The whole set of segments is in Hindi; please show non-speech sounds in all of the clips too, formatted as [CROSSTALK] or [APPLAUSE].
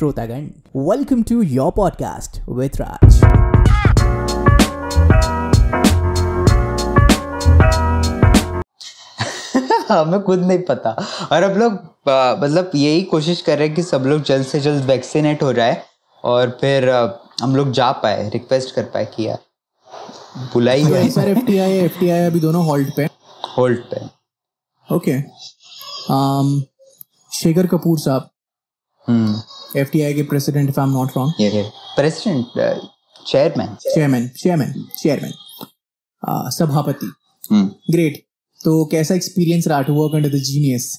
श्रोतागण welcome to your podcast with Raj हमें खुद नहीं पता और अब लोग मतलब यही कोशिश कर रहे हैं कि सब लोग जल्द से जल्द वैक्सीनेट हो जाए और फिर हम लोग जा पाए रिक्वेस्ट कर पाए कि यार बुलाई है सर एफटीआई एफटीआई अभी दोनों होल्ड पे होल्ड पे okay okay. um, Shekhar Kapoor sahab हम्म। एफटीआई के president if I am not wrong president chairman chairman chairman chairman सभापति ग्रेट तो कैसा एक्सपीरियंस रहा to work under the genius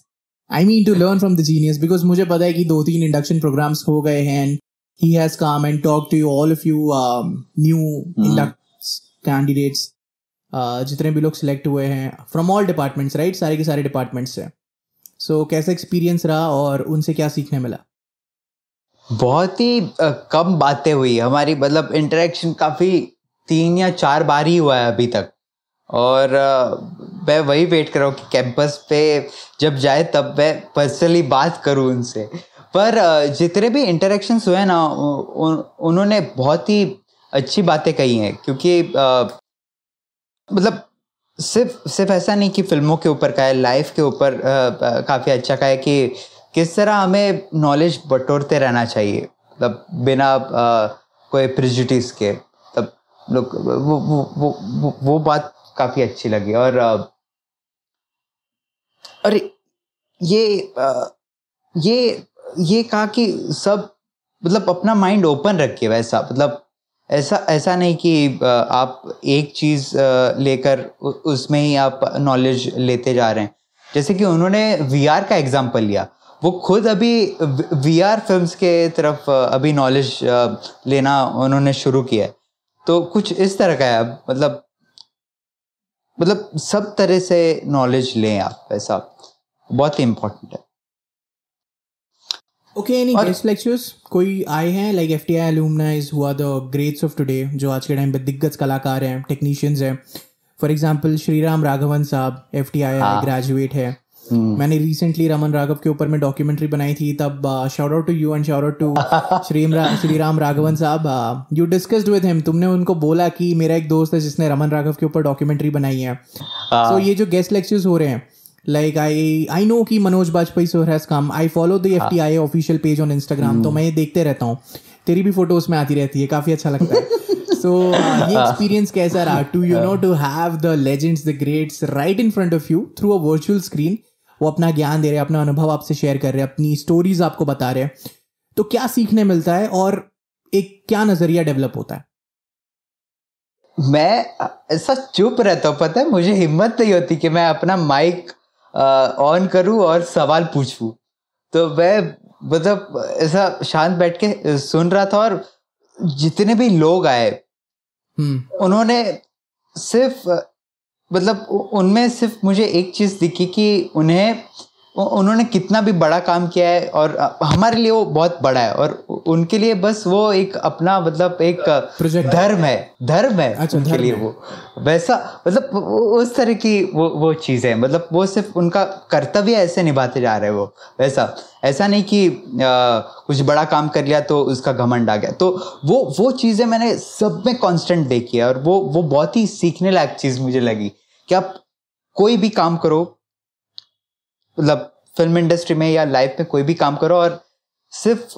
I mean to learn from the genius because मुझे पता है कि दो तीन इंडक्शन प्रोग्राम्स हो गए हैं and he has come and talk to all of you new candidates जितने भी लोग सिलेक्ट हुए हैं फ्रॉम ऑल डिपार्टमेंट्स राइट सारे के सारे डिपार्टमेंट्स हैं सो so, कैसा एक्सपीरियंस रहा और उनसे क्या सीखने मिला बहुत ही कम बातें हुई हमारी मतलब इंटरेक्शन काफ़ी तीन या चार बार ही हुआ है अभी तक और मैं वही वेट कर रहा हूँ कि कैंपस पे जब जाए तब मैं पर्सनली बात करूँ उनसे पर जितने भी इंटरेक्शंस हुए ना उन्होंने बहुत ही अच्छी बातें कही हैं क्योंकि मतलब सिर्फ सिर्फ ऐसा नहीं कि फिल्मों के ऊपर का है लाइफ के ऊपर काफ़ी अच्छा का है कि किस तरह हमें नॉलेज बटोरते रहना चाहिए मतलब बिना कोई प्रिजिटिस के तब मतलब लोग वो वो वो वो बात काफ़ी अच्छी लगी और और ये ये ये कहा कि सब मतलब अपना माइंड ओपन रखिए वैसा मतलब ऐसा ऐसा नहीं कि आप एक चीज़ लेकर उसमें ही आप नॉलेज लेते जा रहे हैं जैसे कि उन्होंने वीआर का एग्जाम्पल लिया वो खुद अभी वी आर फिल्म के तरफ अभी नॉलेज लेना उन्होंने शुरू किया है तो कुछ इस तरह का है मतलब मतलब सब तरह से नॉलेज लें आप ऐसा बहुत ही इम्पोर्टेंट है ओके एनी गेस्ट लेक्चर्स कोई आए हैं लाइक एफ टी आई हुआ द ग्रेट्स ऑफ टुडे जो आज के टाइम पे दिग्गज कलाकार हैं टेक्नीशियंस हैं for example Shriram Raghavan sahab F T I graduate है Hmm. मैंने रिसेंटली रमन राघव के ऊपर में डॉक्यूमेंट्री बनाई थी तब shout out to you and shout out to Shri Shri Ram Raghavan sahab you discussed with him तुमने उनको बोला कि मेरा एक दोस्त है जिसने रमन राघव के ऊपर डॉक्यूमेंट्री बनाई है सो हाँ। ये जो गेस्ट लेक्चर्स हो रहे हैं लाइक आई आई नो कि Manoj Bajpayee so has come I follow the F T I official page on Instagram तो hmm. मैं ये देखते रहता हूँ तेरी भी फोटो उसमें आती रहती है काफी अच्छा लगता है सो [LAUGHS] uh, ये एक्सपीरियंस हाँ। कैसा रहा to you know to have the legends the greats right in front of you through a virtual screen वो अपना ज्ञान दे रहे हैं अपना अनुभव आपसे शेयर कर रहे हैं अपनी स्टोरीज आपको बता रहे हैं तो क्या सीखने मिलता है और एक क्या नजरिया डेवलप होता है मैं ऐसा चुप रहता हूँ पता है मुझे हिम्मत नहीं होती कि मैं अपना माइक ऑन करूँ और सवाल पूछूँ तो मैं मतलब ऐसा शांत बैठ के सुन रहा था और जितने भी लोग आए हम्म। उन्होंने सिर्फ मतलब उनमें सिर्फ मुझे एक चीज़ दिखी कि उन्हें उन्होंने कितना भी बड़ा काम किया है और हमारे लिए वो बहुत बड़ा है और उनके लिए बस वो एक अपना मतलब एक धर्म है धर्म है अच्छा, उनके लिए वो वैसा मतलब उस तरह की वो वो चीज़ है मतलब वो सिर्फ उनका कर्तव्य ऐसे निभाते जा रहे हैं वो वैसा ऐसा नहीं कि आ, कुछ बड़ा काम कर लिया तो उसका घमंड आ गया तो वो वो चीज़ें मैंने सब में कांस्टेंट देखी है और वो वो बहुत ही सीखने लायक चीज़ मुझे लगी कि आप कोई भी काम करो मतलब फिल्म इंडस्ट्री में या लाइफ में कोई भी काम करो और सिर्फ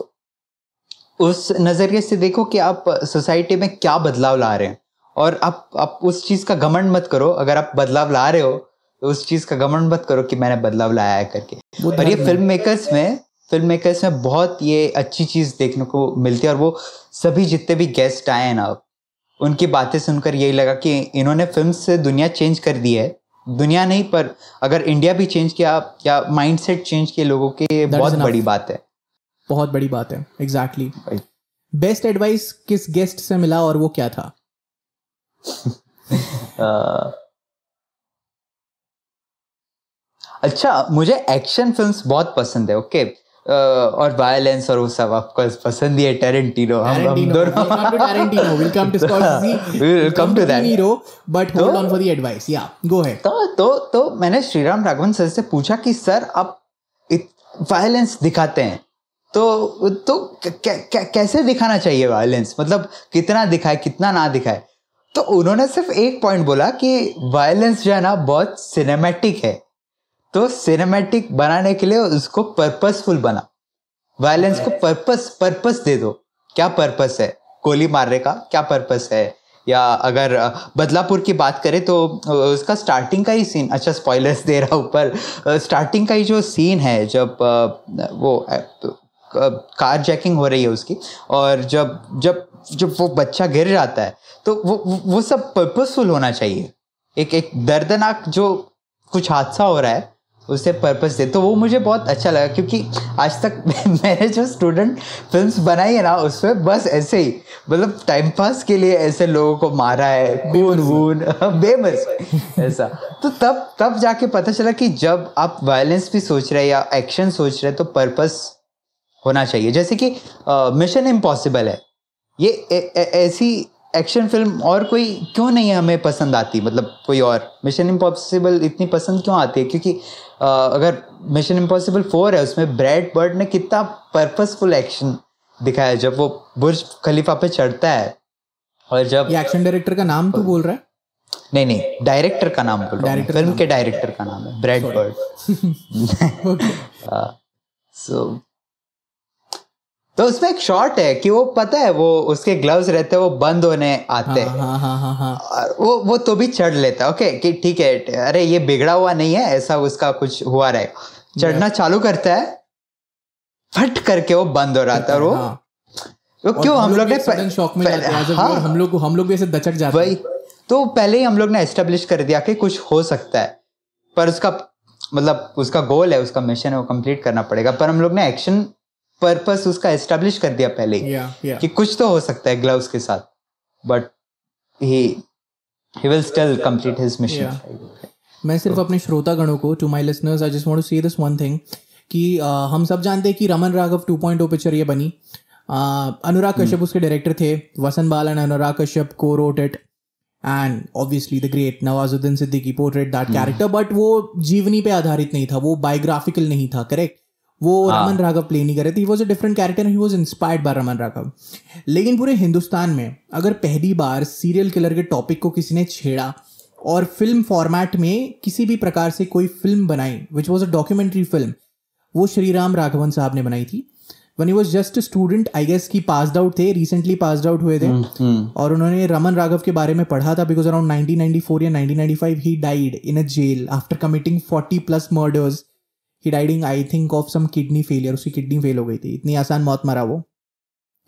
उस नज़रिए से देखो कि आप सोसाइटी में क्या बदलाव ला रहे हैं और आप आप उस चीज़ का घमंड मत करो अगर आप बदलाव ला रहे हो तो उस चीज़ का घमंड मत करो कि मैंने बदलाव लाया है करके और ये फिल्म मेकर्स में फिल्म मेकर्स में बहुत ये अच्छी चीज़ देखने को मिलती है और वो सभी जितने भी गेस्ट आए हैं ना उनकी बातें सुनकर यही लगा कि इन्होंने फिल्म से दुनिया चेंज कर दी है दुनिया नहीं पर अगर इंडिया भी चेंज किया या माइंडसेट चेंज किए लोगों के That बहुत बड़ी बात है बहुत बड़ी बात है एग्जैक्टली बेस्ट एडवाइस किस गेस्ट से मिला और वो क्या था [LAUGHS] अच्छा मुझे एक्शन फिल्म्स बहुत पसंद है ओके okay? Uh, और वायलेंस और वो सब आपको पसंद ही है टेरेंटिनो हम हम दोनों Tarantino come to come to that hero but hold on for the advice या गो अहेड तो तो तो मैंने श्रीराम राघवन सर से पूछा कि सर आप वायलेंस दिखाते हैं तो तो कैसे दिखाना चाहिए वायलेंस मतलब कितना दिखाए कितना ना दिखाए तो उन्होंने सिर्फ एक पॉइंट बोला कि वायलेंस जो है ना बहुत सिनेमैटिक है तो सिनेमैटिक बनाने के लिए उसको पर्पसफुल बना वायलेंस को पर्पस पर्पस दे दो क्या पर्पस है गोली मारने का क्या पर्पस है या अगर बदलापुर की बात करें तो उसका स्टार्टिंग का ही सीन अच्छा स्पॉयलर्स दे रहा ऊपर स्टार्टिंग का ही जो सीन है जब वो कार जैकिंग हो रही है उसकी और जब जब जब वो बच्चा गिर जाता है तो वो वो सब पर्पसफुल होना चाहिए एक एक दर्दनाक जो कुछ हादसा हो रहा है उसे पर्पस दे तो वो मुझे बहुत अच्छा लगा क्योंकि आज तक [LAUGHS] मैंने जो स्टूडेंट फिल्म बनाई है ना उसमें बस ऐसे ही मतलब टाइम पास के लिए ऐसे लोगों को मारा है बून बून [LAUGHS] बेमस ऐसा तो तब तब जाके पता चला कि जब आप वायलेंस भी सोच रहे हैं या एक्शन सोच रहे हैं तो पर्पस होना चाहिए जैसे कि मिशन इम्पॉसिबल है ये ऐसी एक्शन फिल्म और कोई क्यों नहीं हमें पसंद आती मतलब कोई और मिशन इम्पॉसिबल इतनी पसंद क्यों आती है क्योंकि अगर मिशन इम्पॉसिबल फोर है उसमें ब्रैड बर्ड ने कितना पर्पसफुल एक्शन दिखाया जब वो बुर्ज खलीफा पे चढ़ता है और जब एक्शन डायरेक्टर का नाम तो बोल रहा है नहीं नहीं डायरेक्टर का नाम बोल रहा है फिल्म के डायरेक्टर का नाम है ब्रैड बर्ड सो तो उसमें एक शॉट है कि वो पता है वो उसके ग्लव्स रहते वो बंद होने आते हैं हाँ, हाँ, हाँ, और वो वो तो भी चढ़ लेता ओके कि ठीक है अरे ये बिगड़ा हुआ नहीं है ऐसा उसका कुछ हुआ रहे चढ़ना चालू करता है फट करके वो बंद हो रहा था और वो तो क्यों हम लोग ने शॉक में हाँ, हम लोग हम लोग भी ऐसे दचक जाते तो पहले ही हम लोग ने एस्टेब्लिश कर दिया कि कुछ हो सकता है पर उसका मतलब उसका गोल है उसका मिशन है वो कंप्लीट करना पड़ेगा पर हम लोग ने एक्शन पर्पस उसका एस्टेब्लिश कर दिया पहले yeah, yeah. कि कुछ तो हो सकता है ग्लव्स के साथ but he he will still complete his mission मैं सिर्फ अपने श्रोता गणों को to my listeners I just want to say this one thing कि uh, हम सब जानते हैं कि रमन राघव 2.0 पिक्चर ये बनी uh, अनुराग कश्यप hmm. उसके डायरेक्टर थे वसन बाल एंड अनुराग कश्यप को wrote it and obviously the great Nawazuddin Siddiqui portrayed that character but वो जीवनी पे आधारित नहीं था वो बायोग्राफिकल नहीं था करेक्ट वो हाँ। रमन राघव प्ले नहीं कर रहे थे was a different character he was inspired by Raman Raghav लेकिन पूरे हिंदुस्तान में अगर पहली बार सीरियल किलर के टॉपिक को किसी ने छेड़ा और फिल्म फॉर्मेट में किसी भी प्रकार से कोई फिल्म बनाई which was a documentary film वो श्री राम राघवन साहब ने बनाई थी one he was just student I guess की पासड आउट थे रिसेंटली पासड आउट हुए थे हम्म, हम्म। और उन्होंने रमन राघव के बारे में पढ़ा था बिकॉज अराउंड फोर या five he died in a jail after committing forty plus murders he dying I think of some kidney failure उसकी किडनी फेल हो गई थी इतनी आसान मौत मरा वो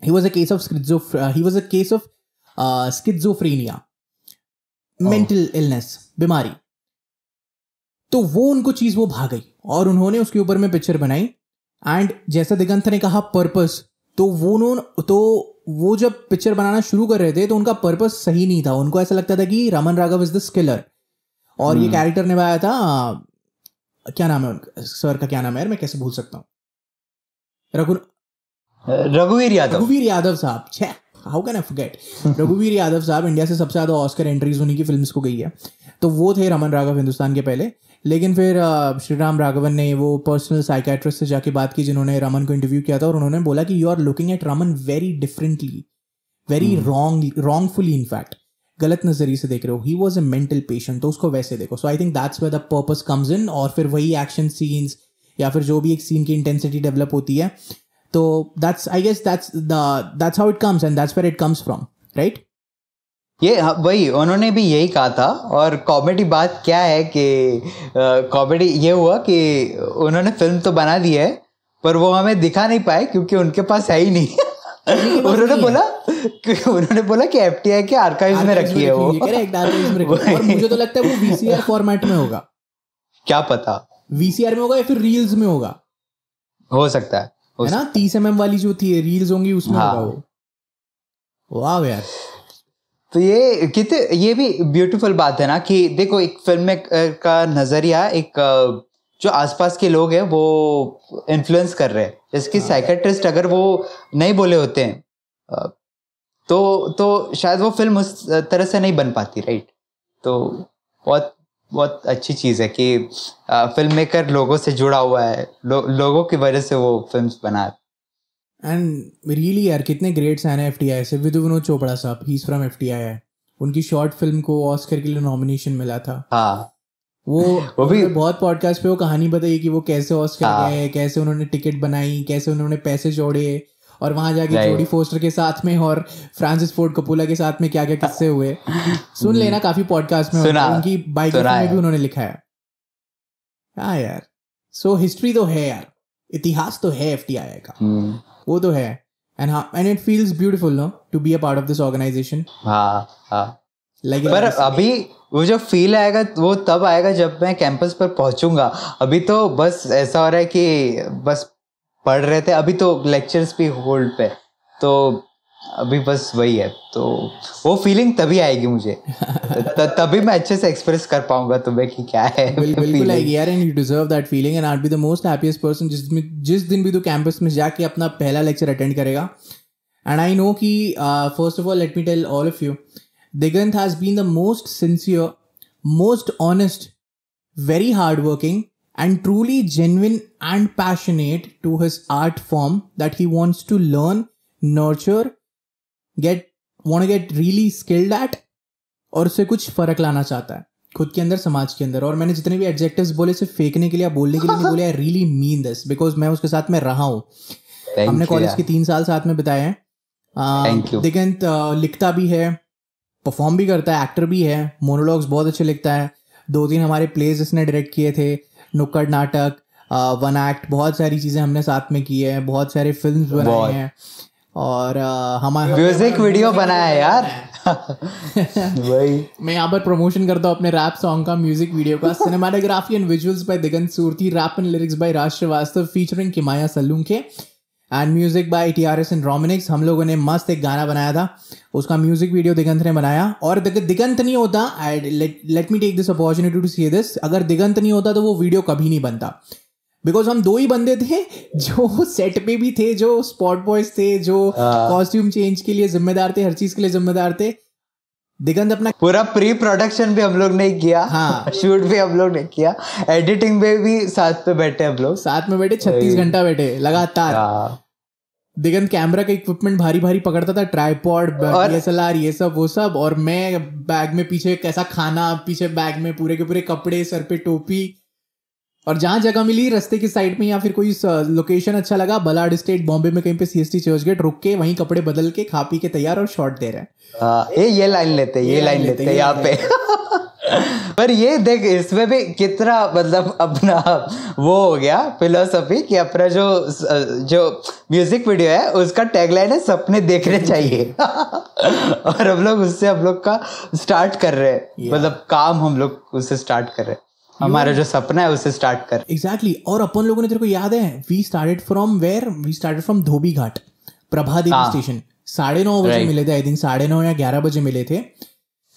he was a case of schizo he was a case of schizophrenia mental illness बीमारी तो वो उनको चीज वो भाग गई और उन्होंने उसके ऊपर में पिक्चर बनाई एंड जैसा दिगंत ने कहा पर्पस तो वो उन्होंने तो वो जब पिक्चर बनाना शुरू कर रहे थे तो उनका पर्पस सही नहीं था उनको ऐसा लगता था कि Raman Raghav is the killer और hmm. ये कैरेक्टर निभाया था क्या नाम है उनका सर का क्या नाम है मैं कैसे भूल सकता हूँ रघु रघुवीर यादव रघुवीर यादव साहब छह हाउ कैन आई फॉरगेट रघुवीर यादव साहब इंडिया से सबसे ज़्यादा ऑस्कर एंट्रीज होने की फिल्म को गई है तो वो थे रमन राघव हिंदुस्तान के पहले लेकिन फिर श्री राम राघवन ने वो पर्सनल साइकेट्रिस्ट से जाके बात की जिन्होंने रमन को इंटरव्यू किया था और उन्होंने बोला कि you are looking at Raman very differently very wrong wrongfully in fact गलत नजरिए से देख रहे हो he was a mental patient तो उसको वैसे देखो so I think that's way the purpose comes in और फिर वही एक्शन सीन्स या फिर जो भी एक सीन की इंटेंसिटी डेवलप होती है तो that's I guess that's that's how it comes and that's where it comes from right ये हाँ, वही उन्होंने भी यही कहा था और कॉमेडी बात क्या है कि कॉमेडी ये हुआ कि उन्होंने फिल्म तो बना दी है पर वो हमें दिखा नहीं पाए क्योंकि उनके पास है ही नहीं उन्होंने बोला उन्होंने बोला कि एफ के आर्काइव में रखी है वो और मुझे तो लगता है वो वीसीआर फॉर्मेट में होगा क्या पता वीसीआर में होगा या फिर रील्स में होगा हो सकता है है ना तीस एम वाली जो थी रील्स होंगी उसमें होगा हाँ। वो वाह यार तो ये कितने ये भी ब्यूटीफुल बात है ना कि देखो एक फिल्म में का नज़रिया एक जो आसपास के लोग हैं वो इन्फ्लुएंस कर रहे हैं जैसे कि साइकेट्रिस्ट अगर वो नहीं बोले होते हैं तो तो शायद वो फिल्म उस तरह से नहीं बन पाती राइट तो बहुत बहुत अच्छी चीज़ है कि फिल्म मेकर लोगों से जुड़ा हुआ है लो, लोगों की वजह से वो फिल्म बना एंड रियली really यार कितने ग्रेट्स हैं एफ टी आई से विधु विनोद चोपड़ा साहब he from F T I है उनकी शॉर्ट फिल्म को ऑस्कर के लिए नॉमिनेशन मिला था हाँ वो वो भी बहुत पॉडकास्ट पे वो कहानी बताई कि वो कैसे ऑस्कर हाँ, गए कैसे उन्होंने टिकट बनाई कैसे उन्होंने पैसे जोड़े और वहां जाके जोडी फोस्टर के साथ में और फ्रांसिस फोर्ड कपूला के साथ में क्या क्या किस्से हुए सुन hmm. लेना काफी पॉडकास्ट में उनकी बायोग्राफी में भी उन्होंने लिखा है हाँ यार सो हिस्ट्री तो है यार इतिहास तो है एफ टी आई का hmm. वो तो है एंड हाँ and it feels beautiful no to be a part of this organization like पर अभी वो जो फील आएगा वो तब आएगा जब मैं कैंपस पर पहुंचूंगा अभी तो बस ऐसा हो रहा है कि बस पढ़ रहे थे अभी तो लेक्चर्स भी होल्ड पे तो अभी बस वही है तो वो फीलिंग तभी आएगी मुझे त, त, तभी मैं अच्छे से एक्सप्रेस कर पाऊंगा तुम्हें कि क्या है बिल्कुल आएगी यार and you deserve that feeling and are be the most happiest person जिस दिन जिस दिन भी तू कैंपस में जाके अपना पहला लेक्चर अटेंड करेगा एंड आई नो कि first of all let me tell all of you Digant has been the most sincere most honest very hard working and truly genuine and passionate to his art form that he wants to learn, nurture, get want to get really skilled at और उससे कुछ फर्क लाना चाहता है खुद के अंदर समाज के अंदर और मैंने जितने भी एडजेक्टिव्स बोले सिर्फ फेंकने के लिए बोलने के लिए नहीं बोले I really mean this because मैं उसके साथ में रहा हूँ हमने कॉलेज के तीन साल साथ में बिताए हैं uh, दिगंत uh, लिखता भी है परफॉर्म भी करता है एक्टर भी है मोनोलॉग्स बहुत अच्छे लिखता है दो तीन हमारे प्लेज इसने डायरेक्ट किए थे नुक्कड़ नाटक वन एक्ट बहुत सारी चीज़ें हमने साथ में की है बहुत सारे फिल्म बनाए हैं और हमारे म्यूजिक वीडियो बनाया है यार [LAUGHS] वही मैं यहाँ पर प्रमोशन करता हूँ अपने रैप सॉन्ग का म्यूजिक वीडियो का cinematography and visuals by Digant Surti rap and lyrics by Raj Srivastava featuring Kimaya Salunke and music by T R S and Rominix हम लोगों ने मस्त एक गाना बनाया था उसका म्यूजिक वीडियो दिगंत ने बनाया और दिगंत नहीं होता I let me take this opportunity to see this अगर दिगंत नहीं होता तो वो वीडियो कभी नहीं बनता बिकॉज हम दो ही बंदे थे जो सेट पे भी थे जो स्पॉट बॉयज थे जो कॉस्ट्यूम हाँ। चेंज के लिए जिम्मेदार थे हर चीज के लिए जिम्मेदार थे दिगंत अपना पूरा प्री प्रोडक्शन भी हम लोग ने किया हाँ शूट भी हम लोग ने किया एडिटिंग में भी साथ पे बैठे हम लोग साथ में बैठे छत्तीस घंटा बैठे लगातार हाँ। दिगंत कैमरा का इक्विपमेंट भारी भारी पकड़ता था ट्राईपॉड डीएसएलआर ये सब वो सब और मैं बैग में पीछे कैसा खाना पीछे बैग में पूरे के पूरे कपड़े सर पे टोपी और जहाँ जगह मिली रस्ते की साइड में या फिर कोई लोकेशन uh, अच्छा लगा बलाड स्टेट बॉम्बे में कहीं पे सीएसटी चर्च गेट रुक के वहीं कपड़े बदल के खा पी के तैयार और शॉट दे रहे हैं ये ये लाइन लेते ये लाइन लेते यहाँ [LAUGHS] पे पर ये देख इसमें भी कितना मतलब अपना वो हो गया फिलोसफी कि अपना जो जो म्यूजिक वीडियो है उसका टैगलाइन है सपने देखने [LAUGHS] चाहिए [LAUGHS] और हम लोग उससे हम लोग का स्टार्ट कर रहे हैं मतलब काम हम लोग उससे स्टार्ट कर रहे हैं हमारा जो सपना है उसे स्टार्ट कर एग्जैक्टली exactly. और अपन लोगों ने तेरे को याद है we started from where we started from Dhobi Ghat Prabha Devi station हाँ। साढ़े नौ बजे मिले थे आई थिंक साढ़े नौ या ग्यारह बजे मिले थे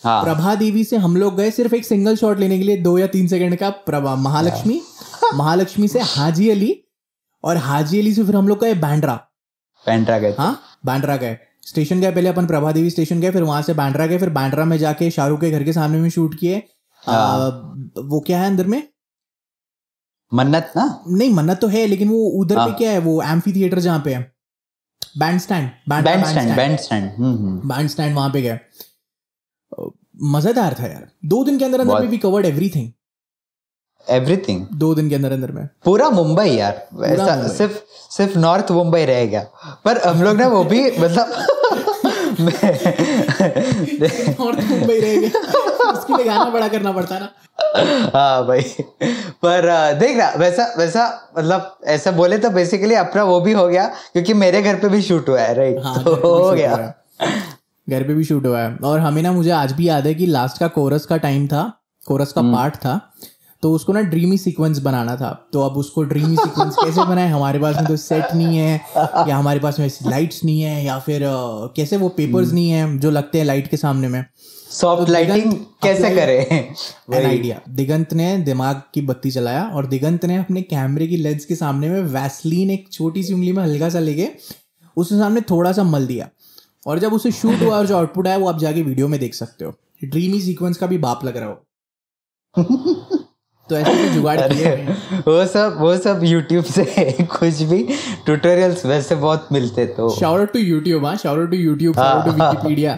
हाँ. प्रभा देवी से हम लोग गए सिर्फ एक सिंगल शॉट लेने के लिए दो या तीन सेकंड का प्रभा महालक्ष्मी हाँ। महालक्ष्मी से हाजी अली और हाजी अली से फिर हम लोग गए बैंड्रा बैंड्रा गए हाँ बैंड्रा गए स्टेशन गए पहले अपन प्रभा देवी स्टेशन गए फिर वहां से बैंड्रा गए फिर बैंड्रा में जाके शाहरुख के घर के सामने में शूट किए हाँ। वो क्या है अंदर में मन्नत ना नहीं मन्नत तो है लेकिन वो उधर पे हाँ। क्या है वो एम्फी थिएटर जहाँ पे है Bandstand Bandstand Bandstand Bandstand वहां पे गए मजेदार था यार दो दिन के अंदर अंदर में भी कवर्ड एवरीथिंग एवरीथिंग दो दिन के अंदर अंदर में पूरा मुंबई यार ऐसा सिर्फ सिर्फ नॉर्थ मुंबई रह गया पर हम लोग ने वो भी मतलब और भाई उसके लिए गाना बड़ा करना पड़ता ना हाँ भाई पर देख रहा वैसा वैसा मतलब ऐसा बोले तो बेसिकली अपना वो भी हो गया क्योंकि मेरे घर पे भी शूट हुआ है राइट हाँ, तो हो गया घर पे भी शूट हुआ है और हमें ना मुझे आज भी याद है कि लास्ट का कोरस का टाइम था कोरस का पार्ट हम्म। था तो उसको ना ड्रीमी सीक्वेंस बनाना था तो अब उसको ड्रीमी सीक्वेंस [LAUGHS] कैसे बनाए हमारे पास में तो सेट नहीं है या हमारे पास में लाइट्स नहीं है या फिर कैसे वो पेपर्स hmm. नहीं है जो लगते हैं लाइट के सामने में सॉफ्ट तो लाइटिंग कैसे करें एन [LAUGHS] आइडिया दिगंत ने दिमाग की बत्ती चलाया और दिगंत ने अपने कैमरे की लेंस के सामने में वैसलीन एक छोटी सी उंगली में हल्का सा लेके उसके सामने थोड़ा सा मल दिया और जब उसे शूट हुआ और जो आउटपुट आया वो आप जाके वीडियो में देख सकते हो ड्रीमी सीक्वेंस का भी बाप लग रहा हो [LAUGHS] तो ऐसे तो जुगाड़ किए वो सब वो सब यूट्यूब से [LAUGHS] कुछ भी ट्यूटोरियल्स वैसे बहुत मिलते तो शाउट टू यूट्यूब हाँ shout to YouTube shout to Wikipedia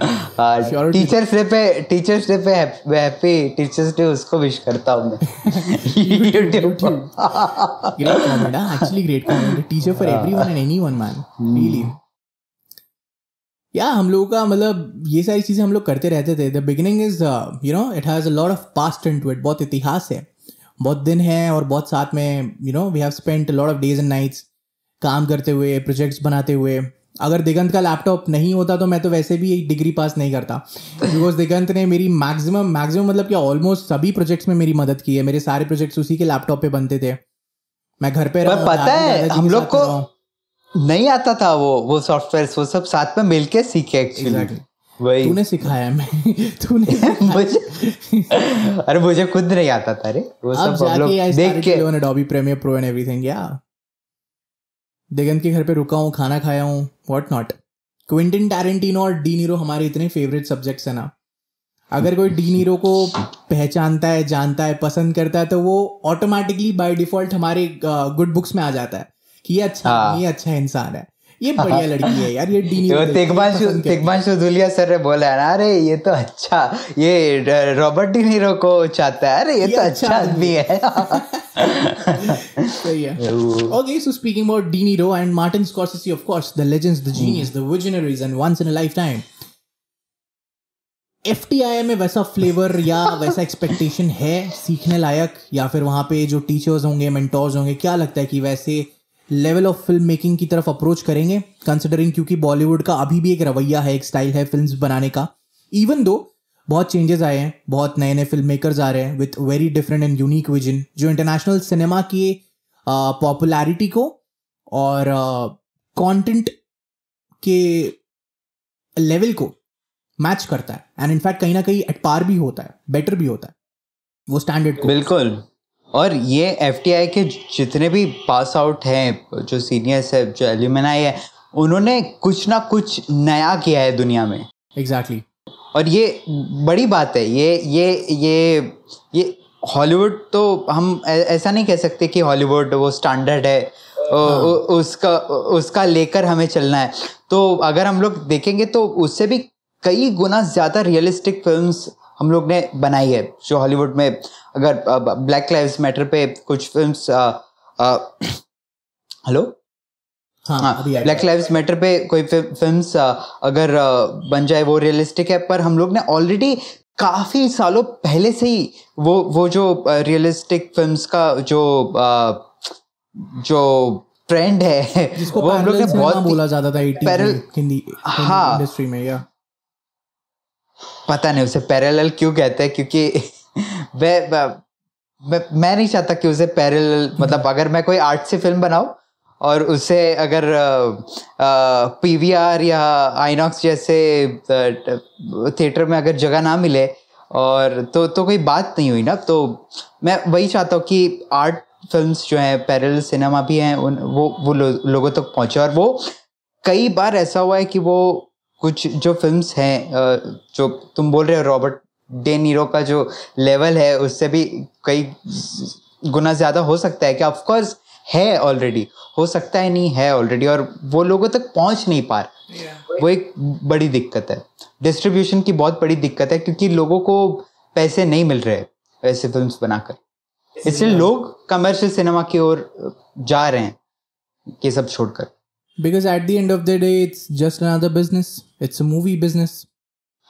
teachers day पे टीचर्स डे पे हैप्पी टीचर्स डे उसको विश करता हूँ मैं यूट्यूब ग्रेट कमेंट हां actually great comment teacher for everyone and anyone man really या हम लोगों का मतलब ये सारी चीज़ें हम लोग करते रहते थे the beginning is you know it has a lot of past and to it बहुत इतिहास है बहुत दिन है और बहुत साथ में you know we have spent lot of days and nights काम करते हुए प्रोजेक्ट्स बनाते हुए अगर दिगंत का लैपटॉप नहीं होता तो मैं तो वैसे भी एक डिग्री पास नहीं करता बिकॉज दिगंत ने मेरी मैक्सिमम मैक्सिमम मतलब कि ऑलमोस्ट सभी प्रोजेक्ट्स में मेरी मदद की है मेरे सारे प्रोजेक्ट्स उसी के लैपटॉप पे बनते थे मैं घर पे पर पता है हम लोग को नहीं आता था वो वो सॉफ्टवेयर वो सब साथ में मिलके सीखे एक्चुअली वही तूने सिखाया मैं [LAUGHS] तूने [LAUGHS] मुझे अरे मुझे खुद नहीं आता था रे वो सब हम लोग देख के लोगों ने Dolby premiere pro and everything या दिगंत के घर पे रुका हूँ खाना खाया हूँ व्हाट नॉट क्विंटिन टैरेंटिनो और डी नीरो हमारे इतने फेवरेट सब्जेक्ट्स हैं ना अगर कोई डी नीरो को पहचानता है जानता है पसंद करता है तो वो ऑटोमेटिकली बाय डिफॉल्ट हमारे गुड uh, बुक्स में आ जाता है कि ये अच्छा हाँ। ये अच्छा इंसान है ये बढ़िया [LAUGHS] लड़की है यार ये डीनी तो तिग्मांशु तिग्मांशु धुलिया सर ने बोला है अरे ये तो अच्छा ये रॉबर्ट डी को चाहता है अरे ये, ये तो अच्छा, अच्छा आदमी है सही है okay so speaking about De Niro and Martin Scorsese of course the legends the genius the visionaries and once in a life time एफ में वैसा फ्लेवर या वैसा एक्सपेक्टेशन है सीखने लायक या फिर वहां पे जो टीचर्स होंगे मेंटोर्स होंगे क्या लगता है कि वैसे लेवल ऑफ फिल्म मेकिंग की तरफ अप्रोच करेंगे कंसिडरिंग क्योंकि बॉलीवुड का अभी भी एक रवैया है एक स्टाइल है फिल्म बनाने का इवन दो बहुत चेंजेस आए हैं बहुत नए नए फिल्म मेकर्स आ रहे हैं with very different and unique vision जो इंटरनेशनल सिनेमा की पॉपुलैरिटी को और कंटेंट के लेवल को मैच करता है एंड इनफैक्ट कहीं ना कहीं एट पार भी होता है बेटर भी होता है वो स्टैंडर्ड बिल्कुल और ये एफ के जितने भी पास आउट हैं जो सीनियर्स है जो एल्यूमिनाई है उन्होंने कुछ ना कुछ नया किया है दुनिया में एग्जैक्टली exactly. और ये बड़ी बात है ये ये ये ये हॉलीवुड तो हम ऐसा नहीं कह सकते कि हॉलीवुड वो स्टैंडर्ड है हाँ। उसका उसका लेकर हमें चलना है तो अगर हम लोग देखेंगे तो उससे भी कई गुना ज़्यादा रियलिस्टिक फिल्म्स हम लोग ने बनाई है जो हॉलीवुड में अगर ब्लैक लाइव मैटर पे कुछ फिल्म हेलो हाँ ब्लैक लाइव्स मैटर पे कोई फिल्म अगर बन जाए वो रियलिस्टिक है पर हम लोग ने ऑलरेडी काफ़ी सालों पहले से ही वो वो जो रियलिस्टिक फिल्म का जो जो ट्रेंड है जिसको वो हम लोग ने बहुत बोला जाता था हिंदी हाँ इंडस्ट्री में या पता नहीं उसे पैरेलल क्यों कहते हैं क्योंकि वे, [LAUGHS] मैं, मैं नहीं चाहता कि उसे पैरेलल मतलब अगर मैं कोई आर्ट से फिल्म बनाऊँ और उसे अगर पी वी आर या आइनॉक्स जैसे थिएटर में अगर जगह ना मिले और तो तो कोई बात नहीं हुई ना तो मैं वही चाहता हूँ कि आर्ट फिल्म्स जो हैं पैरल सिनेमा भी हैं उन वो वो लो, लोगों तक तो पहुँचे और वो कई बार ऐसा हुआ है कि वो कुछ जो फिल्म्स हैं जो तुम बोल रहे हो रॉबर्ट डे नीरो का जो लेवल है उससे भी कई गुना ज़्यादा हो सकता है कि ऑफकोर्स है ऑलरेडी हो सकता है नहीं है ऑलरेडी और वो लोगों तक पहुंच नहीं पा रहा yeah. वो एक बड़ी दिक्कत है डिस्ट्रीब्यूशन की बहुत बड़ी दिक्कत है क्योंकि लोगों को पैसे नहीं मिल रहे ऐसे फिल्म बनाकर इसलिए लोग कमर्शियल सिनेमा की ओर जा रहे हैं ये सब छोड़कर Because at the end of the day, it's just another business. It's a movie business.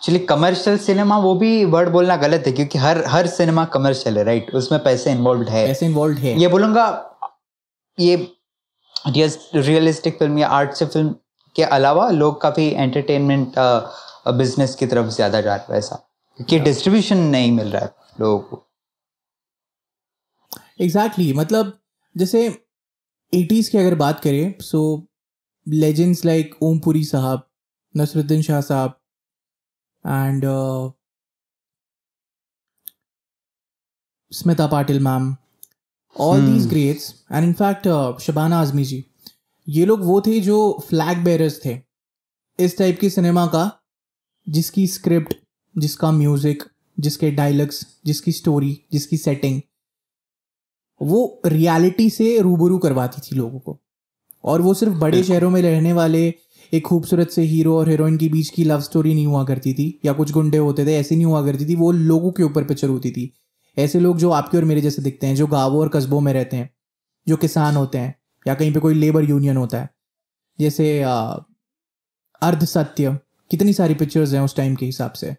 चलिए कमर्शियल सिनेमा वो भी वर्ड बोलना गलत है क्योंकि हर हर सिनेमा कमर्शियल है राइट उसमें पैसे इन्वॉल्व है पैसे इन्वॉल्व है ये बोलूँगा ये रियलिस्टिक फिल्म या आर्ट से फिल्म के अलावा लोग काफ़ी एंटरटेनमेंट बिजनेस की तरफ ज़्यादा जा रहा है ऐसा क्योंकि डिस्ट्रीब्यूशन नहीं मिल रहा है लोगों को एग्जैक्टली exactly, मतलब जैसे एटीज़ की अगर बात करें so so legends like Om Puri साहब नसरुद्दीन शाह साहब and Smita Patil ma'am all these greats and in fact Shabana Azmi ji ये लोग वो थे जो फ्लैग बेरर्स थे इस टाइप की सिनेमा का जिसकी स्क्रिप्ट जिसका म्यूजिक जिसके डायलॉग्स जिसकी स्टोरी जिसकी सेटिंग वो रियलिटी से रूबरू करवाती थी लोगों को और वो सिर्फ बड़े शहरों में रहने वाले एक खूबसूरत से हीरो और हीरोइन के बीच की लव स्टोरी नहीं हुआ करती थी या कुछ गुंडे होते थे ऐसी नहीं हुआ करती थी वो लोगों के ऊपर पिक्चर होती थी ऐसे लोग जो आपके और मेरे जैसे दिखते हैं जो गाँवों और कस्बों में रहते हैं जो किसान होते हैं या कहीं पे कोई लेबर यूनियन होता है जैसे अर्ध सत्य कितनी सारी पिक्चर्स हैं उस टाइम के हिसाब से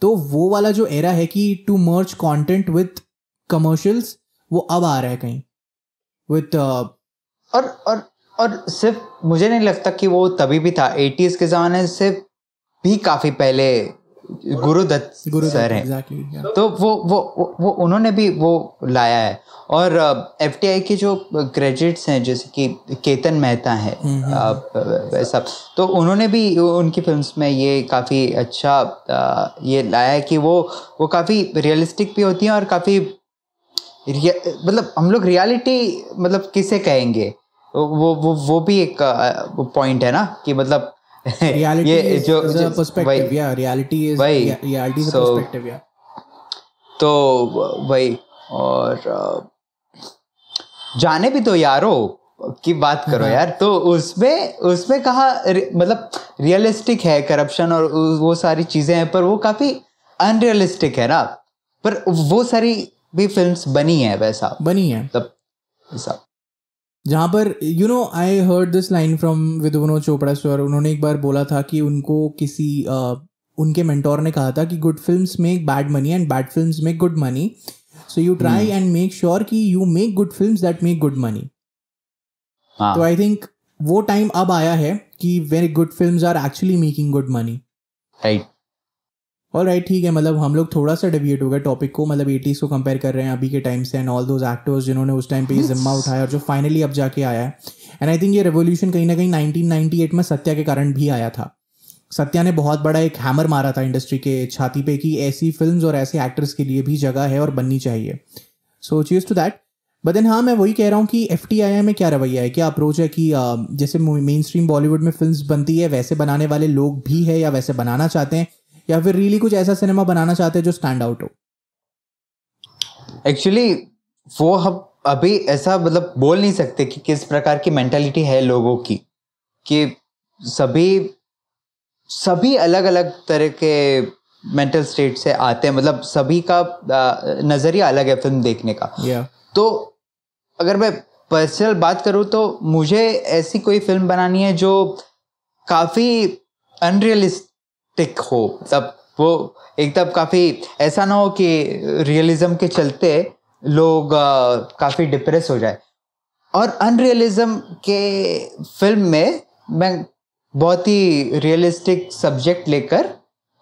तो वो वाला जो एरा है कि टू मर्च कंटेंट विथ कमर्शियल्स वो अब आ रहा है कहीं विथ uh, और और और सिर्फ मुझे नहीं लगता कि वो तभी भी था एटीज के ज़माने से भी काफ़ी पहले गुरुदत्त गुरु सर हैं तो वो वो वो उन्होंने भी वो लाया है और एफ uh, के जो ग्रेजुएट्स हैं जैसे कि केतन मेहता है हम्म, हम्म। सब तो उन्होंने भी उनकी फिल्म्स में ये काफ़ी अच्छा ये लाया है कि वो वो काफ़ी रियलिस्टिक भी होती हैं और काफ़ी मतलब हम लोग रियलिटी मतलब किसे कहेंगे वो वो वो भी एक पॉइंट है ना कि मतलब [LAUGHS] ये जो रियलिटी रियलिटी तो वही और जाने भी तो यारो की बात करो हाँ। यार तो उसमें उसमें कहा मतलब रियलिस्टिक है करप्शन और वो सारी चीज़ें हैं पर वो काफ़ी अनरियलिस्टिक है ना पर वो सारी भी फिल्म्स बनी है वैसा बनी है तब मतलब, वैसा जहाँ पर you know I heard this line from Vidhu Vinod Chopra sir उन्होंने एक बार बोला था कि उनको किसी uh, उनके मेंटोर ने कहा था कि good film make bad money and bad film make good money so you try and make sure कि you make good film that make good money तो आई थिंक वो टाइम अब आया है कि very good film are actually making good money right और राइट ठीक है मतलब हम लोग थोड़ा सा डेविएट हो गया टॉपिक को मतलब एटीज़ को कंपेयर कर रहे हैं अभी के टाइम से एंड ऑल दोज एक्टर्स जिन्होंने उस टाइम पे ये जिम्मा उठाया और जो फाइनली अब जाके आया है एंड आई थिंक ये रेवोल्यूशन कहीं ना कहीं 1998 में सत्या के कारण भी आया था सत्या ने बहुत बड़ा एक हैमर मारा था इंडस्ट्री के छाती पे कि ऐसी फिल्म और ऐसे एक्टर्स के लिए भी जगह है और बननी चाहिए सो चीज टू दैट बट देन हाँ मैं वही कह रहा हूँ कि एफ टी आई में क्या रवैया है क्या अप्रोच है कि जैसे मेन स्ट्रीम बॉलीवुड में फिल्म बनती है वैसे बनाने वाले लोग भी है या वैसे बनाना चाहते हैं या फिर रियली कुछ ऐसा सिनेमा बनाना चाहते हैं जो स्टैंड आउट हो एक्चुअली वो हम अभी ऐसा मतलब बोल नहीं सकते कि किस प्रकार की मेंटेलिटी है लोगों की कि सभी सभी अलग अलग तरह के मेंटल स्टेट से आते हैं मतलब सभी का नज़रिया अलग है फिल्म देखने का yeah. तो अगर मैं पर्सनल बात करूँ तो मुझे ऐसी कोई फिल्म बनानी है जो काफ़ी अनरियलिस्ट टिक हो तब वो एकदम काफ़ी ऐसा ना हो कि रियलिज्म के चलते लोग काफ़ी डिप्रेस हो जाए और अनरियलिज्म के फिल्म में मैं बहुत ही रियलिस्टिक सब्जेक्ट लेकर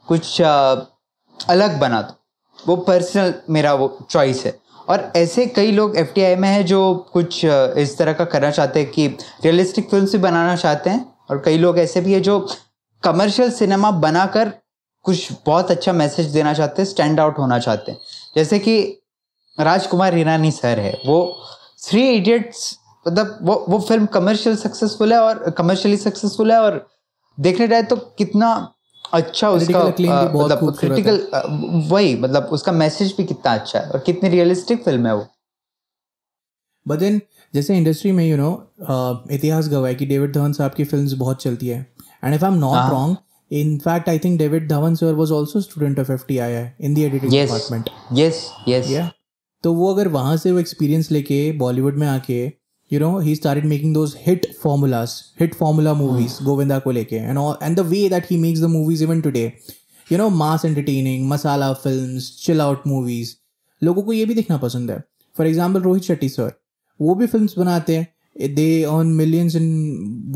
कुछ अलग बना दो वो पर्सनल मेरा वो चॉइस है और ऐसे कई लोग एफ में हैं जो कुछ इस तरह का करना चाहते हैं कि रियलिस्टिक फिल्म भी बनाना चाहते हैं और कई लोग ऐसे भी हैं जो कमर्शियल सिनेमा बनाकर कुछ बहुत अच्छा मैसेज देना चाहते हैं स्टैंड आउट होना चाहते हैं जैसे कि राजकुमार हिरानी सर है वो थ्री इडियट्स मतलब वो वो फिल्म कमर्शियल सक्सेसफुल है और कमर्शियली सक्सेसफुल है और देखने जाए तो कितना अच्छा उसका मतलब क्रिटिकल वही मतलब उसका मैसेज भी कितना अच्छा है और कितनी रियलिस्टिक फिल्म है वो बट देन जैसे इंडस्ट्री में यू you नो know, इतिहास गवाह है कि डेविड धवन साहब की फिल्म्स बहुत चलती है And if I'm not uh-huh. wrong, in fact, I think David Dhawan sir was also student of FTI in the editing yes, department. Yes, yes. Yeah. तो वो अगर वहां से वो एक्सपीरियंस लेके बॉलीवुड में आके you know he started making those hit formulas hit formula movies Govinda को लेके and and the way that he makes the movies even today you know mass entertaining masala film chill out movies लोगों को ये भी देखना पसंद है for example Rohit Shetty sir वो भी फिल्म बनाते हैं they on millions in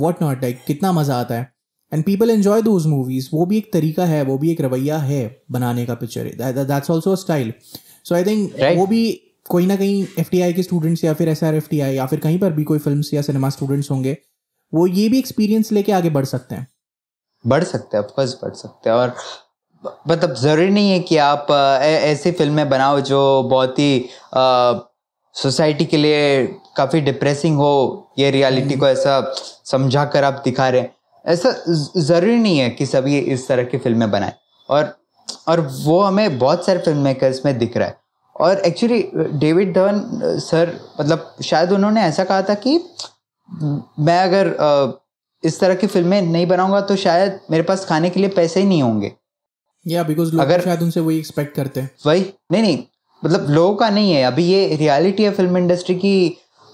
what not like कितना मज़ा आता है and people enjoy those movies वो भी एक तरीका है वो भी एक रवैया है बनाने का picture that's also style so I think वो भी कोई ना कहीं एफ के स्टूडेंट्स या फिर एस आर या फिर कहीं पर भी कोई फिल्म या सिनेमा स्टूडेंट्स होंगे वो ये भी एक्सपीरियंस लेके आगे बढ़ सकते हैं बढ़ सकते हैं ऑफकोर्स बढ़ सकते हैं और मतलब ज़रूरी नहीं है कि आप ऐसी फिल्में बनाओ जो बहुत ही सोसाइटी के लिए काफ़ी डिप्रेसिंग हो ये रियलिटी हम्म। को ऐसा समझा कर आप दिखा रहे हैं ऐसा ज़रूरी नहीं है कि सभी इस तरह की फिल्में बनाएं और और वो हमें बहुत सारे फिल्म मेकर्स में दिख रहा है और एक्चुअली डेविड धवन सर मतलब शायद उन्होंने ऐसा कहा था कि मैं अगर इस तरह की फिल्में नहीं बनाऊंगा तो शायद मेरे पास खाने के लिए पैसे ही नहीं होंगे या बिकॉज अगर शायद उनसे वही एक्सपेक्ट करते हैं वही नहीं नहीं मतलब लोगों का नहीं है अभी ये रियलिटी है फिल्म इंडस्ट्री की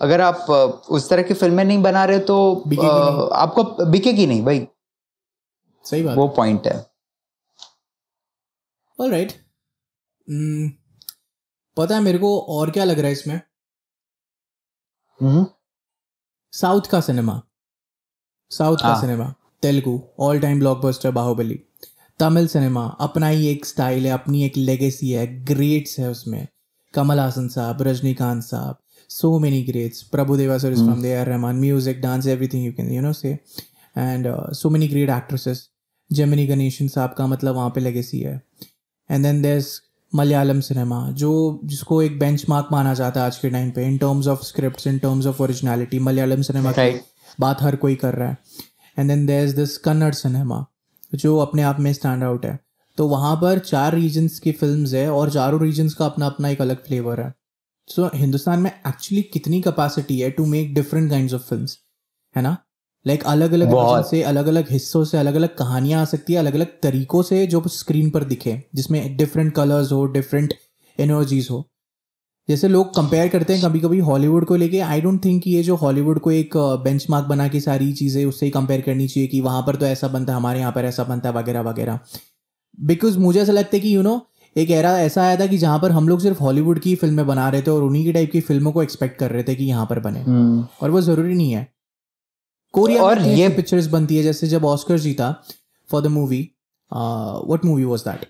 अगर आप उस तरह की फिल्में नहीं बना रहे तो आ, आपको बिकेगी नहीं भाई सही बात वो पॉइंट है ऑल राइट right. Hmm, पता है मेरे को और क्या लग रहा है इसमें हम्म। साउथ का सिनेमा साउथ का हाँ। Cinema Telugu all time blockbuster Baahubali Tamil cinema अपना ही एक स्टाइल है अपनी एक लेगेसी है ग्रेट्स है उसमें कमल हासन साहब रजनीकांत साहब so many greats prabhu deva sir is mm. from there rahman music dance everything you can you know say and uh, so many great actresses jemini ganeshan saab ka matlab wahan pe legacy hai and then there's Malayalam cinema जो जिसको एक बेंच मार्क माना जाता है आज के टाइम पे in terms of script in terms of originality Malayalam cinema की बात हर कोई कर रहा है and then there is this Kannada cinema जो अपने आप में स्टैंड आउट है तो वहाँ पर चार रीजन्स की फिल्म है और चारों रीजन्स का अपना अपना एक अलग फ्लेवर है सो so, हिंदुस्तान में एक्चुअली कितनी कैपेसिटी है to make different kind of film है ना लाइक like, अलग अलग से अलग अलग हिस्सों से अलग अलग कहानियां आ सकती है अलग अलग तरीकों से जो स्क्रीन पर दिखे जिसमें डिफरेंट कलर्स हो डिफरेंट एनर्जीज हो जैसे लोग कंपेयर करते हैं कभी कभी हॉलीवुड को लेके आई डोंट थिंक ये जो हॉलीवुड को एक बेंच uh, मार्क बना के सारी चीज़ें उससे ही कंपेयर करनी चाहिए कि वहाँ पर तो ऐसा बनता है हमारे यहाँ पर ऐसा बनता है वगैरह वगैरह बिकॉज मुझे ऐसा लगता है कि यू you नो know, एक एरा ऐसा आया था कि जहाँ पर हम लोग सिर्फ हॉलीवुड की फिल्में बना रहे थे और उन्हीं की टाइप की फिल्मों को एक्सपेक्ट कर रहे थे कि यहाँ पर बने हम्म। और वो ज़रूरी नहीं है कोरिया और ये पिक्चर्स बनती है जैसे जब ऑस्कर जीता for the movie what movie was that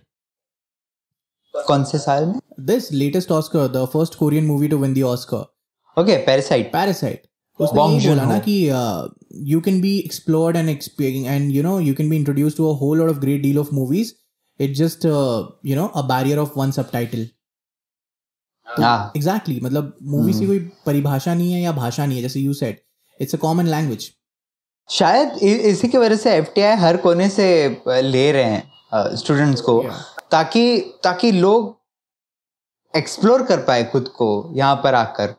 कौन से साल में this latest Oscar the first Korean movie to win the Oscar okay Parasite Parasite उसने बोला ना कि you can be explored and and you know you can be introduce to a whole lot of great deal of movies it's just you know a barrier of one subtitle exactly मतलब मूवी की hmm. कोई परिभाषा नहीं है या भाषा नहीं है जैसे you said it's a common language शायद इसी की वजह से एफ हर कोने से ले रहे हैं स्टूडेंट्स को ताकि ताकि लोग एक्सप्लोर कर पाए खुद को यहाँ पर आकर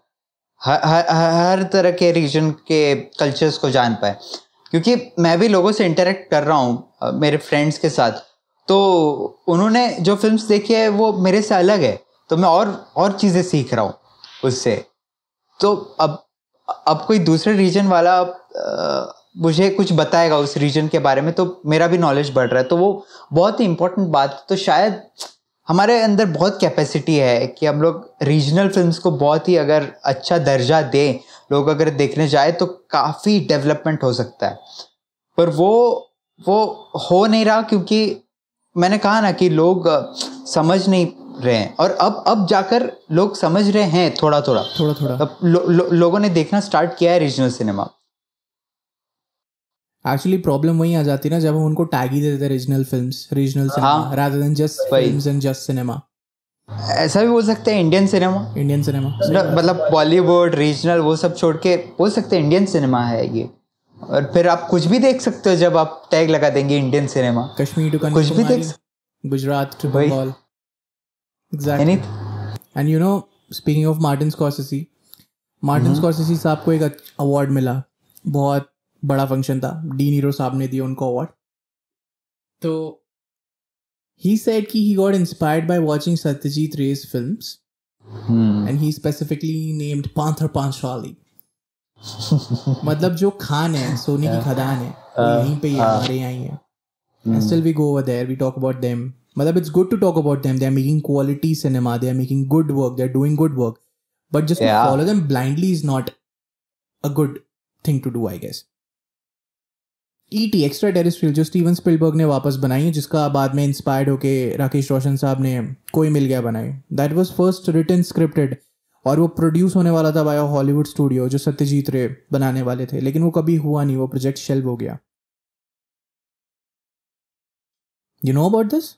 हर, हर, हर तरह के रीजन के कल्चर्स को जान पाए क्योंकि मैं भी लोगों से इंटरेक्ट कर रहा हूँ मेरे फ्रेंड्स के साथ तो उन्होंने जो फिल्म्स देखी है वो मेरे से अलग है तो मैं और और चीज़ें सीख रहा हूँ उससे तो अब अब कोई दूसरे रीजन वाला आ, मुझे कुछ बताएगा उस रीजन के बारे में तो मेरा भी नॉलेज बढ़ रहा है तो वो बहुत ही इम्पोर्टेंट बात तो शायद हमारे अंदर बहुत कैपेसिटी है कि हम लोग रीजनल फिल्म्स को बहुत ही अगर अच्छा दर्जा दें लोग अगर देखने जाए तो काफ़ी डेवलपमेंट हो सकता है पर वो वो हो नहीं रहा क्योंकि मैंने कहा ना कि लोग समझ नहीं रहे हैं और अब अब जाकर लोग समझ रहे हैं थोड़ा थोड़ा थोड़ा थोड़ा अब लो, लो, लोगों ने देखना स्टार्ट किया है रीजनल सिनेमा एक्चुअली प्रॉब्लम वही आ जाती है ना जब हम उनको टैग ही देते हैं regional films regional rather than just films and just cinema ऐसा भी बोल सकते हैं इंडियन सिनेमा इंडियन सिनेमा मतलब बॉलीवुड रीजनल वो सब छोड़ के बोल सकते हैं इंडियन सिनेमा है ये और फिर आप कुछ भी देख सकते हो जब आप टैग लगा देंगे इंडियन सिनेमा कश्मीर टू कुछ भी देख Gujarat to Bengal exactly and you know speaking of Martin Scorsese Martin Scorsese साहब को एक अवार्ड मिला बहुत बड़ा फंक्शन था डी नीरो साहब ने दिया उनको अवार्ड तो ही सेड कि he got inspired by watching Satyajit Ray's films and he specifically named Pather Panchali मतलब जो खान है सोने की खदान है uh, यहीं पे ही uh. हमारे यहाँ ही है still we go over there we talk about them मतलब it's good to talk about them they are making quality cinema they are making good work they are doing good work but just follow them blindly is not a good thing to do I guess ET extra terrestrial जो स्टीवन स्पिलबर्ग ने वापस बनाई है जिसका बाद में इंस्पायर्ड होके राकेश रोशन साहब ने कोई मिल गया बनाई that was first written scripted और वो प्रोड्यूस होने वाला था बाय हॉलीवुड स्टूडियो जो सत्यजीत रे बनाने वाले थे लेकिन वो कभी हुआ नहीं वो प्रोजेक्ट शेल्व हो गया यू नो अबाउट दिस